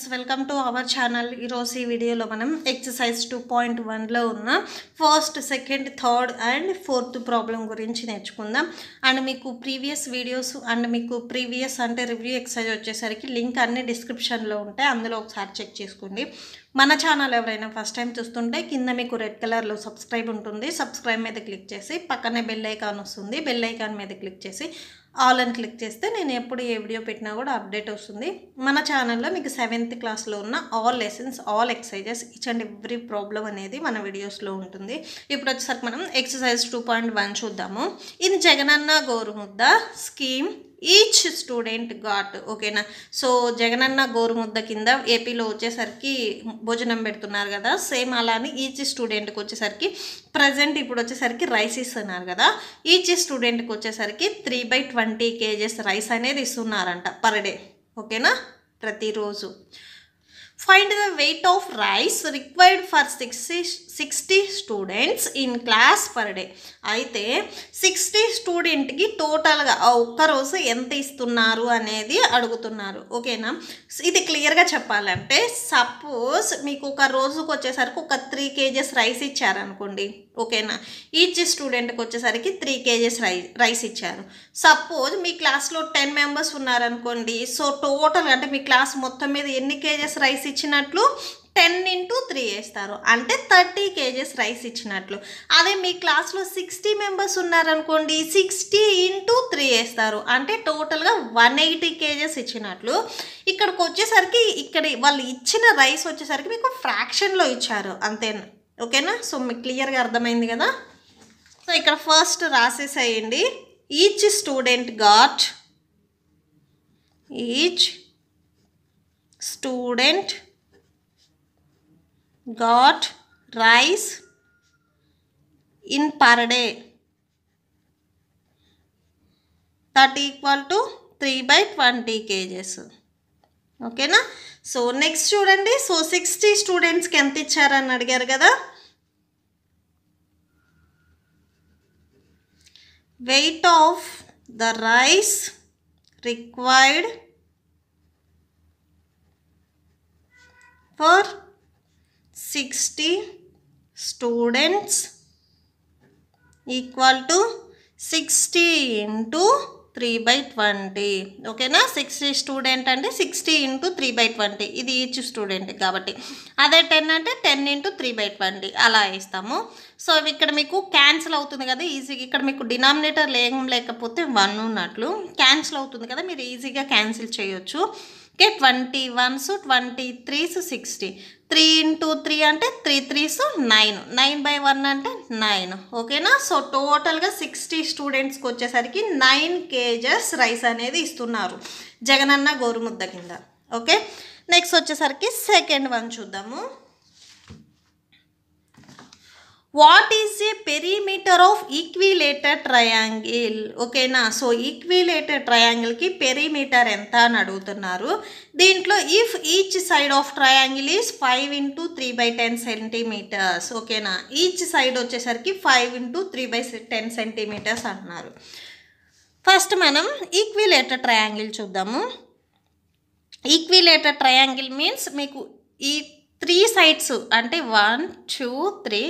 friends welcome to our channel ఈరోజు ఈ వీడియోలో మనం ఎక్సర్సైజ్ టూ పాయింట్ వన్లో ఉన్న first second third and fourth problem గురించి నేర్చుకుందాం అండ్ మీకు ప్రీవియస్ వీడియోస్ అండ్ మీకు ప్రీవియస్ అంటే రివ్యూ ఎక్సర్సైజ్ వచ్చేసరికి లింక్ అన్ని డిస్క్రిప్షన్లో ఉంటాయి అందులో ఒకసారి చెక్ చేసుకోండి మన ఛానల్ ఎవరైనా ఫస్ట్ టైం చూస్తుంటే కింద మీకు రెడ్ కలర్లో సబ్స్క్రైబ్ ఉంటుంది సబ్స్క్రైబ్ మీద క్లిక్ చేసి పక్కనే బెల్ ఐకాన్ వస్తుంది బెల్ ఐకాన్ మీద క్లిక్ చేసి ఆల్ అని క్లిక్ చేస్తే నేను ఎప్పుడు ఏ వీడియో పెట్టినా కూడా అప్డేట్ వస్తుంది మన ఛానల్లో మీకు సెవెంత్ క్లాస్లో ఉన్న all lessons all exercises each and every problem అనేది మన వీడియోస్లో ఉంటుంది ఇప్పుడు వచ్చేసరికి మనం ఎక్సర్సైజ్ టూ పాయింట్ వన్ చూద్దాము ఇది Jagananna Gorumudda scheme each student got ఓకేనా సో జగనన్న గోరుముద్ద కింద ఏపీలో వచ్చేసరికి భోజనం పెడుతున్నారు కదా సేమ్ అలానే ఈచ్ స్టూడెంట్కి వచ్చేసరికి ప్రజెంట్ ఇప్పుడు వచ్చేసరికి రైస్ ఇస్తున్నారు కదా ఈచ్ స్టూడెంట్కి వచ్చేసరికి three by twenty kgs rice అనేది ఇస్తున్నారంట పర్ డే ఓకేనా ప్రతిరోజు find the weight of rice required for six sixty students in class per day అయితే సిక్స్టీ స్టూడెంట్కి టోటల్గా ఒక్కరోజు ఎంత ఇస్తున్నారు అనేది అడుగుతున్నారు ఓకేనా ఇది క్లియర్గా చెప్పాలంటే సపోజ్ మీకు ఒక రోజుకు వచ్చేసరికి ఒక త్రీ కేజెస్ రైస్ ఇచ్చారనుకోండి ఓకేనా ఈచ్ స్టూడెంట్కి వచ్చేసరికి త్రీ కేజెస్ రై రైస్ ఇచ్చారు సపోజ్ మీ క్లాస్లో టెన్ మెంబర్స్ ఉన్నారనుకోండి సో టోటల్ అంటే మీ క్లాస్ మొత్తం మీద ఎన్ని కేజెస్ రైస్ ఇచ్చినట్లు టెన్ ఇంటూ త్రీ వేస్తారు అంటే థర్టీ కేజెస్ రైస్ ఇచ్చినట్లు అదే మీ క్లాస్లో సిక్స్టీ మెంబర్స్ ఉన్నారనుకోండి సిక్స్టీ ఇంటూ త్రీ వేస్తారు అంటే టోటల్గా వన్ ఎయిటీ కేజెస్ ఇచ్చినట్లు ఇక్కడికి వచ్చేసరికి ఇక్కడ వాళ్ళు ఇచ్చిన రైస్ వచ్చేసరికి మీకు ఫ్రాక్షన్లో ఇచ్చారు అంతే ఓకేనా సో మీకు క్లియర్గా అర్థమైంది కదా సో ఇక్కడ ఫస్ట్ రాసేసేయండి each student got each student got rice in per day that equal to 3 by 20 kgs ఓకేనా సో నెక్స్ట్ చూడండి సో సిక్స్టీ స్టూడెంట్స్కి ఎంత ఇచ్చారని అడిగారు కదా weight of the rice required for sixty students equal to sixty into three by twenty ఓకేనా sixty student అంటే sixty into three by twenty ఇది ఈచ్ స్టూడెంట్ కాబట్టి అదే టెన్ అంటే ten into three by twenty అలా ఇస్తాము సో ఇక్కడ మీకు క్యాన్సిల్ అవుతుంది కదా ఈజీగా ఇక్కడ మీకు డినామినేటర్ లేం లేకపోతే వన్ ఉన్నట్లు క్యాన్సిల్ అవుతుంది కదా మీరు ఈజీగా క్యాన్సిల్ చేయొచ్చు okay twenty ones twenty threes sixty three into three అంటే three so nine nine by one అంటే నైన్ ఓకేనా సో టోటల్గా సిక్స్టీ స్టూడెంట్స్కి వచ్చేసరికి నైన్ కేజెస్ రైస్ అనేది ఇస్తున్నారు జగనన్న గోరుముద్ద కింద ఓకే నెక్స్ట్ వచ్చేసరికి సెకండ్ వన్ చూద్దాము what is a perimeter of equilateral triangle ఓకేనా సో ఈక్విలేటర్ ట్రయాంగిల్కి పెరిమీటర్ ఎంత అని అడుగుతున్నారు దీంట్లో if each side of triangle is five into three by ten centimetres ఓకేనా ఈచ్ సైడ్ వచ్చేసరికి five into three by ten centimetres అంటున్నారు ఫస్ట్ మనం ఈక్విలేటర్ ట్రయాంగిల్ చూద్దాము ఈక్విలేటర్ ట్రయాంగిల్ మీన్స్ మీకు ఈ త్రీ సైడ్స్ అంటే వన్ టూ త్రీ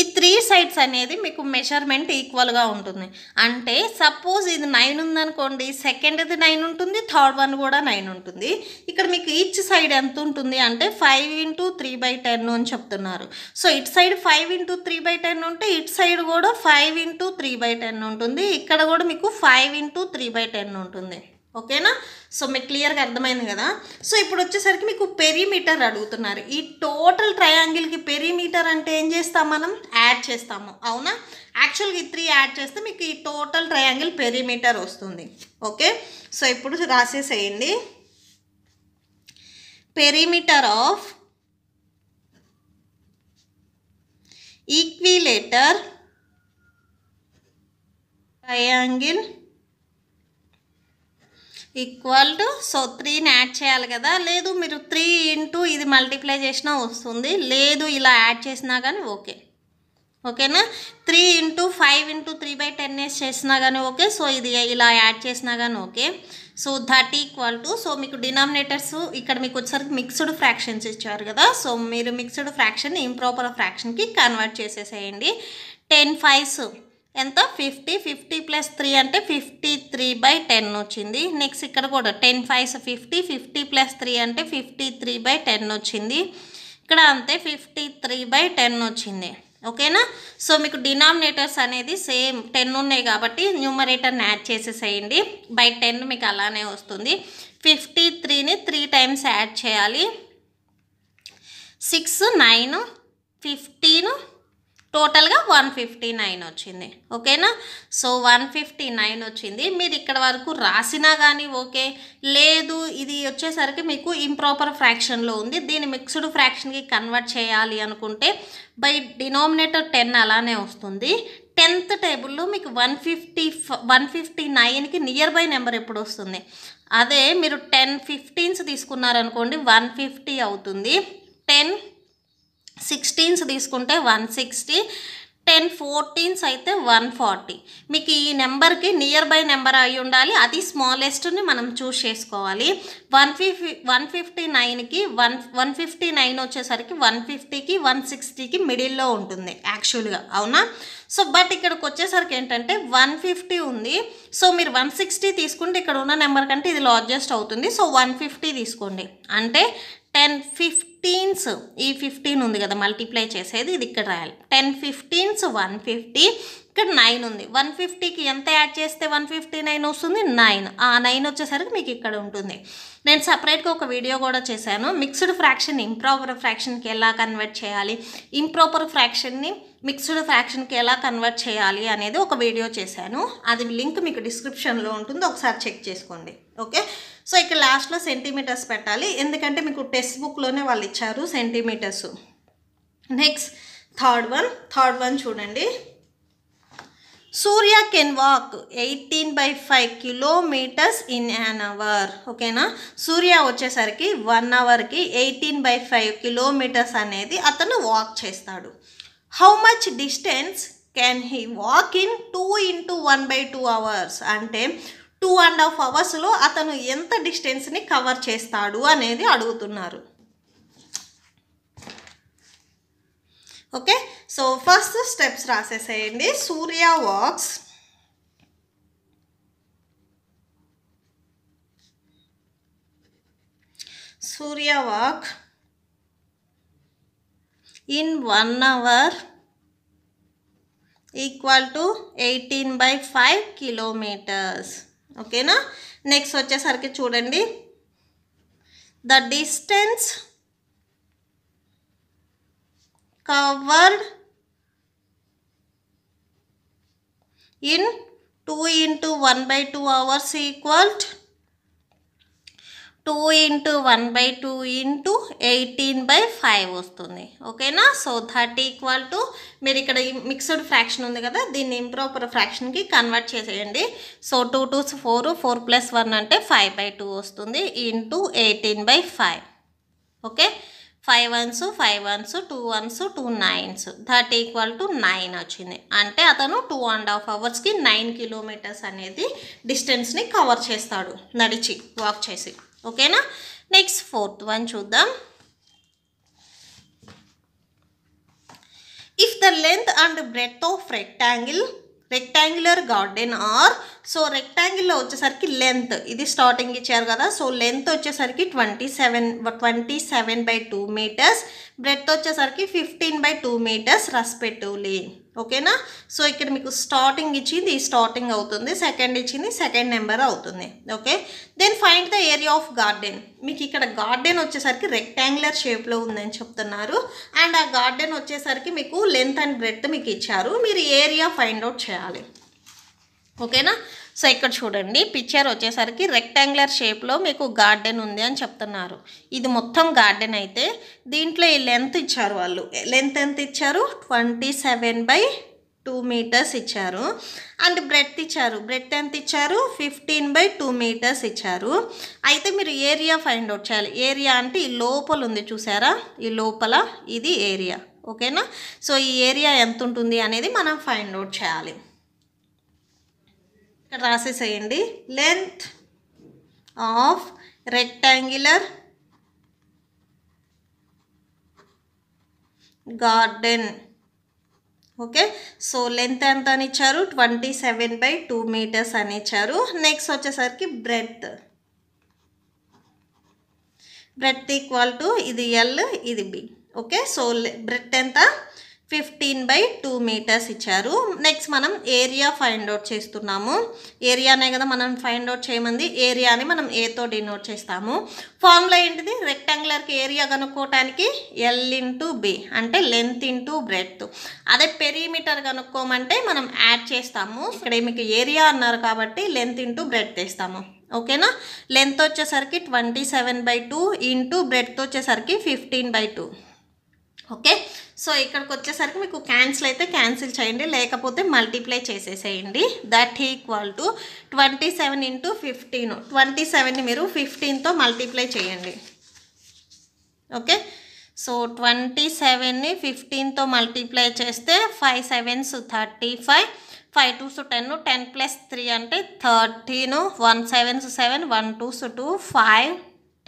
ఈ three sides అనేది మీకు మెషర్మెంట్ ఈక్వల్గా ఉంటుంది అంటే సపోజ్ ఇది నైన్ ఉందనుకోండి సెకండ్ది నైన్ ఉంటుంది థర్డ్ వన్ కూడా నైన్ ఉంటుంది ఇక్కడ మీకు ఈచ్ సైడ్ ఎంత ఉంటుంది అంటే five into three by ten అని చెప్తున్నారు సో ఇటు side five into three by ten ఉంటే ఇటు సైడ్ కూడా five into three by ten ఉంటుంది ఇక్కడ కూడా మీకు five into three by ten ఉంటుంది ఓకేనా సో మీకు క్లియర్గా అర్థమైంది కదా సో ఇప్పుడు వచ్చేసరికి మీకు పెరిమీటర్ అడుగుతున్నారు ఈ టోటల్ ట్రయాంగిల్కి పెరిమీటర్ అంటే ఏం చేస్తాం మనం యాడ్ చేస్తాము అవునా యాక్చువల్గా ఈ త్రీ యాడ్ చేస్తే మీకు ఈ టోటల్ ట్రయాంగిల్ పెరిమీటర్ వస్తుంది ఓకే సో ఇప్పుడు రాసేసేయండి perimeter of equilateral triangle equal to so త్రీని యాడ్ చేయాలి కదా లేదు మీరు త్రీ ఇంటూ ఇది మల్టిప్లై చేసినా వస్తుంది లేదు ఇలా యాడ్ చేసినా కానీ ఓకే ఓకేనా three into five into three by ten వేసి చేసినా కానీ ఓకే సో ఇది ఇలా యాడ్ చేసినా కానీ okay so thirty equal to so మీకు డినామినేటర్స్ ఇక్కడ మీకు వచ్చేసరికి మిక్స్డ్ ఫ్రాక్షన్స్ ఇచ్చారు కదా సో మీరు మిక్స్డ్ ఫ్రాక్షన్ ఇంప్రాపర్ ఫ్రాక్షన్కి కన్వర్ట్ చేసేసేయండి టెన్ ఫైవ్స్ ఎంత ఫిఫ్టీ ఫిఫ్టీ ప్లస్ త్రీ అంటే ఫిఫ్టీ త్రీ బై టెన్ వచ్చింది నెక్స్ట్ ఇక్కడ కూడా ten fives fifty fifty plus three అంటే ఫిఫ్టీ త్రీ బై టెన్ వచ్చింది ఇక్కడ అంతే ఫిఫ్టీ త్రీ బై టెన్ వచ్చింది ఓకేనా సో మీకు డినామినేటర్స్ అనేది సేమ్ టెన్ ఉన్నాయి కాబట్టి న్యూమరేటర్ని యాడ్ చేసేసేయండి బై టెన్ మీకు అలానే వస్తుంది ఫిఫ్టీ త్రీని త్రీ టైమ్స్ యాడ్ చేయాలి సిక్స్ నైన్ ఫిఫ్టీన్ టోటల్గా వన్ ఫిఫ్టీ నైన్ వచ్చింది ఓకేనా సో వన్ ఫిఫ్టీ నైన్ వచ్చింది మీరు ఇక్కడ వరకు రాసినా కానీ ఓకే లేదు ఇది వచ్చేసరికి మీకు ఇంప్రాపర్ ఫ్రాక్షన్లో ఉంది దీన్ని మిక్స్డ్ ఫ్రాక్షన్కి కన్వర్ట్ చేయాలి అనుకుంటే బై డినామినేటర్ టెన్ అలానే వస్తుంది టెన్త్ టేబుల్లో మీకు వన్ ఫిఫ్టీ వన్ ఫిఫ్టీ నైన్కి నియర్ బై నెంబర్ ఎప్పుడు వస్తుంది అదే మీరు టెన్ ఫిఫ్టీన్స్ తీసుకున్నారనుకోండి వన్ ఫిఫ్టీ అవుతుంది టెన్ సిక్స్టీన్స్ తీసుకుంటే వన్ సిక్స్టీ టెన్ ఫోర్టీన్స్ అయితే వన్ ఫార్టీ మీకు ఈ నెంబర్కి నియర్ బై నెంబర్ అయి ఉండాలి అది స్మాలెస్ట్ని మనం చూస్ చేసుకోవాలి వన్ ఫిఫ్ వన్ ఫిఫ్టీ నైన్కి వన్ వన్ ఫిఫ్టీ నైన్ వచ్చేసరికి వన్ ఫిఫ్టీకి వన్ సిక్స్టీకి మిడిల్లో ఉంటుంది యాక్చువల్గా అవునా సో బట్ ఇక్కడికి వచ్చేసరికి ఏంటంటే వన్ ఫిఫ్టీ ఉంది సో మీరు వన్ సిక్స్టీ తీసుకుంటే ఇక్కడ ఉన్న నెంబర్ కంటే ఇది లాడ్జెస్ట్ అవుతుంది సో వన్ ఫిఫ్టీ తీసుకోండి అంటే టెన్ ఫిఫ్టీన్స్ ఈ ఫిఫ్టీన్ ఉంది కదా మల్టిప్లై చేసేది ఇది ఇక్కడ రాయాలి టెన్ ఫిఫ్టీన్స్ వన్ ఫిఫ్టీ ఇక్కడ నైన్ ఉంది వన్ ఫిఫ్టీకి ఎంత యాడ్ చేస్తే వన్ ఫిఫ్టీ నైన్ వస్తుంది నైన్ ఆ నైన్ వచ్చేసరికి మీకు ఇక్కడ ఉంటుంది నేను సపరేట్గా ఒక వీడియో కూడా చేశాను మిక్స్డ్ ఫ్రాక్షన్ ఇంప్రాపర్ ఫ్రాక్షన్కి ఎలా కన్వర్ట్ చేయాలి ఇంప్రాపర్ ఫ్రాక్షన్ని మిక్స్డ్ ఫ్యాక్షన్కి ఎలా కన్వర్ట్ చేయాలి అనేది ఒక వీడియో చేశాను అది లింక్ మీకు డిస్క్రిప్షన్లో ఉంటుంది ఒకసారి చెక్ చేసుకోండి ఓకే సో ఇక్కడ లాస్ట్లో సెంటీమీటర్స్ పెట్టాలి ఎందుకంటే మీకు టెక్స్ట్ బుక్లోనే వాళ్ళు ఇచ్చారు centimetres next third one third one చూడండి Surya can walk eighteen by five kilometres in an hour ఓకేనా సూర్య వచ్చేసరికి వన్ అవర్కి ఎయిటీన్ బై ఫైవ్ కిలోమీటర్స్ అనేది అతను వాక్ చేస్తాడు how much distance can he walk in two into one by two hours అంటే two and half అవర్స్లో అతను ఎంత డిస్టెన్స్ని కవర్ చేస్తాడు అనేది అడుగుతున్నారు ఓకే సో ఫస్ట్ స్టెప్స్ రాసేసేయండి Surya walks Surya walk in one hour equal to eighteen by five kilometres ఓకేనా నెక్స్ట్ వచ్చేసరికి చూడండి the distance covered in two into one by two hours equal to into one by two into eighteen by five వస్తుంది ఓకేనా so thirty equal to మీరు ఇక్కడ mixed fraction ఉంది కదా దీన్ని ఇంప్రాపర్ ఫ్రాక్షన్కి కన్వర్ట్ చేసేయండి so two two four four plus one అంటే ఫైవ్ బై టూ వస్తుంది into eighteen by five okay five ones five ones two ones two nines thirty equal to nine వచ్చింది అంటే అతను టూ అండ్ హాఫ్ అవర్స్కి nine kilometres అనేది డిస్టెన్స్ని cover చేస్తాడు నడిచి వాక్ చేసి ओके ना नेक्स्ट फोर्थ वन చూద్దాం if the length and breadth of rectangle rectangular garden are so rectangle లో వచ్చేసరికి లెంగ్త్ ఇది స్టార్టింగ్ ఇచ్చారు కదా సో లెంగ్త్ వచ్చేసరికి 27 27/2 మీటర్స్ బ్రెత్ వచ్చేసరికి 15/2 మీటర్స్ రస్పెట్టులే ఓకేనా సో ఇక్కడ మీకు స్టార్టింగ్ ఇచ్చింది స్టార్టింగ్ అవుతుంది సెకండ్ ఇచ్చింది సెకండ్ నెంబర్ అవుతుంది okay then find the area of garden మీకు ఇక్కడ గార్డెన్ వచ్చేసరికి రెక్టాంగులర్ షేప్లో ఉందని చెప్తున్నారు అండ్ ఆ గార్డెన్ వచ్చేసరికి మీకు లెంత్ అండ్ బ్రెడ్త్ మీకు ఇచ్చారు మీరు ఏరియా ఫైండ్ అవుట్ చేయాలి ఓకేనా సో ఇక్కడ చూడండి పిక్చర్ వచ్చేసరికి రెక్టాంగులర్ షేప్లో మీకు గార్డెన్ ఉంది అని చెప్తున్నారు ఇది మొత్తం గార్డెన్ అయితే దీంట్లో ఈ లెంత్ ఇచ్చారు వాళ్ళు లెంత్ ఎంత ఇచ్చారు twenty seven by two metres ఇచ్చారు అండ్ బ్రెడ్త్ ఇచ్చారు బ్రెడ్త్ ఎంత ఇచ్చారు ఫిఫ్టీన్ బై టూ మీటర్స్ ఇచ్చారు అయితే మీరు ఏరియా ఫైండ్ అవుట్ చేయాలి ఏరియా అంటే ఈ లోపల ఉంది చూసారా ఈ లోపల ఇది ఏరియా ఓకేనా సో ఈ ఏరియా ఎంత ఉంటుంది అనేది మనం ఫైండ్ అవుట్ చేయాలి ఇక్కడ రాసేసేయండి length of rectangular garden okay so length ఎంత అని ఇచ్చారు twenty seven by two metres అని ఇచ్చారు నెక్స్ట్ వచ్చేసరికి బ్రెత్ బ్రెత్ ఈక్వల్ టు ఇది ఎల్ ఇది బి ఓకే సో బ్రెత్ ఎంత ఫిఫ్టీన్ బై టూ మీటర్స్ ఇచ్చారు నెక్స్ట్ మనం ఏరియా ఫైండ్ అవుట్ చేస్తున్నాము ఏరియానే కదా మనం ఫైండ్ అవుట్ చేయమంది ఏరియాని మనం ఏతో డినోట్ చేస్తాము ఫార్ములా ఏంటిది రెక్టాంగులర్కి ఏరియా కనుక్కోవటానికి ఎల్ ఇంటూ బి అంటే లెంత్ ఇంటూ బ్రెడ్త్ అదే పెరీమీటర్ కనుక్కోమంటే మనం యాడ్ చేస్తాము ఇక్కడ మీకు ఏరియా అన్నారు కాబట్టి లెంత్ ఇంటూ బ్రెడ్ వేస్తాము ఓకేనా లెంత్ వచ్చేసరికి twenty seven by two into breadth వచ్చేసరికి fifteen by two okay so ఇక్కడికి వచ్చేసరికి మీకు క్యాన్సిల్ అయితే క్యాన్సిల్ చేయండి లేకపోతే మల్టిప్లై చేసేసేయండి that equal to twenty seven into fifteen twenty సెవెన్ని మీరు ఫిఫ్టీన్తో మల్టిప్లై చేయండి ఓకే సో ట్వంటీ సెవెన్ని ఫిఫ్టీన్తో మల్టిప్లై చేస్తే five sevens thirty five five twos ten ten plus three అంటే thirteen one sevens seven one twos two five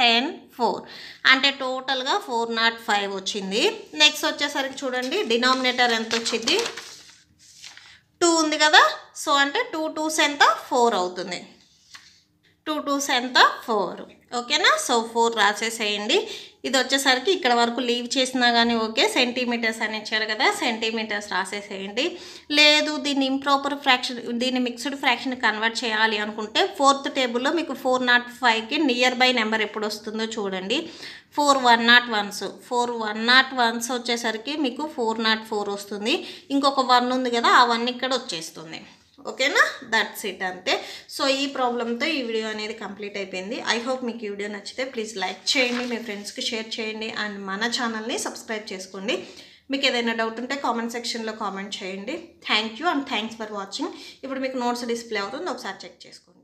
ten four అంటే టోటల్గా ఫోర్ నాట్ ఫైవ్ వచ్చింది నెక్స్ట్ వచ్చేసరికి చూడండి డినామినేటర్ ఎంత వచ్చింది టూ ఉంది కదా సో అంటే టూ టూస్ ఎంత ఫోర్ అవుతుంది టూ టూస్ ఎంత ఫోర్ ఓకేనా సో ఫోర్ రాసేసేయండి ఇది వచ్చేసరికి ఇక్కడ వరకు లీవ్ చేసినా కానీ ఓకే సెంటీమీటర్స్ అని ఇచ్చారు కదా సెంటీమీటర్స్ రాసేసేయండి లేదు దీన్ని ఇంప్రాపర్ ఫ్రాక్షన్ దీన్ని మిక్స్డ్ ఫ్రాక్షన్ కన్వర్ట్ చేయాలి అనుకుంటే ఫోర్త్ టేబుల్లో మీకు ఫోర్ నాట్ ఫైవ్కి నియర్ బై నెంబర్ ఎప్పుడు వస్తుందో చూడండి four one naught ones four one naught ones వచ్చేసరికి మీకు ఫోర్ నాట్ ఫోర్ వస్తుంది ఇంకొక వన్ ఉంది కదా ఆ వన్ ఇక్కడ వచ్చేస్తుంది ఓకేనా దట్స్ ఇట్ అంతే సో ఈ ప్రాబ్లంతో ఈ వీడియో అనేది కంప్లీట్ అయిపోయింది ఐ హోప్ మీకు ఈ వీడియో నచ్చితే ప్లీజ్ లైక్ చేయండి మీ ఫ్రెండ్స్కి షేర్ చేయండి అండ్ మన ఛానల్ని సబ్స్క్రైబ్ చేసుకోండి మీకు ఏదైనా డౌట్ ఉంటే కామెంట్ సెక్షన్లో కామెంట్ చేయండి thank you and thanks for watching ఇప్పుడు మీకు నోట్స్ డిస్ప్లే అవుతుంది ఒకసారి చెక్ చేసుకోండి